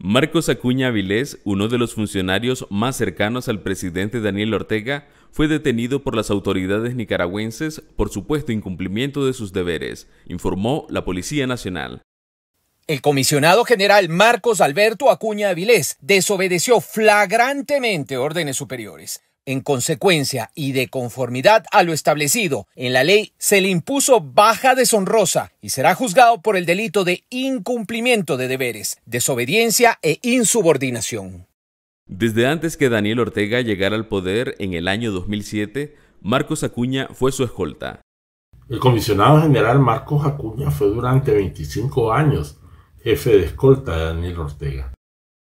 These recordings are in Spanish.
Marcos Acuña Avilés, uno de los funcionarios más cercanos al presidente Daniel Ortega, fue detenido por las autoridades nicaragüenses por supuesto incumplimiento de sus deberes, informó la Policía Nacional. El comisionado general Marcos Alberto Acuña Avilés desobedeció flagrantemente órdenes superiores. En consecuencia y de conformidad a lo establecido en la ley, se le impuso baja deshonrosa y será juzgado por el delito de incumplimiento de deberes, desobediencia e insubordinación. Desde antes que Daniel Ortega llegara al poder en el año 2007, Marcos Acuña fue su escolta. El comisionado general Marcos Acuña fue durante 25 años jefe de escolta de Daniel Ortega.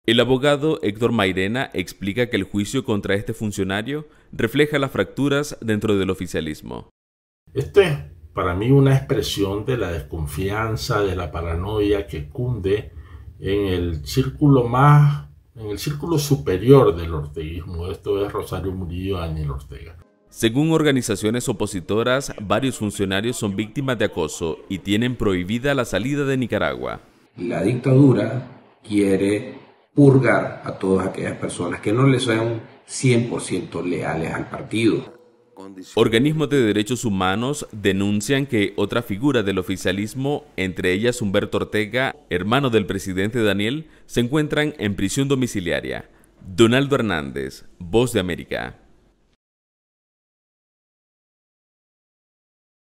El abogado Héctor Mairena explica que el juicio contra este funcionario refleja las fracturas dentro del oficialismo. Este es para mí una expresión de la desconfianza, de la paranoia que cunde en el círculo más, en el círculo superior del orteguismo. Esto es Rosario Murillo, Daniel Ortega. Según organizaciones opositoras, varios funcionarios son víctimas de acoso y tienen prohibida la salida de Nicaragua. La dictadura quiere purgar a todas aquellas personas que no le sean 100% leales al partido. Organismos de derechos humanos denuncian que otra figura del oficialismo, entre ellas Humberto Ortega, hermano del presidente Daniel, se encuentran en prisión domiciliaria. Donaldo Hernández, Voz de América.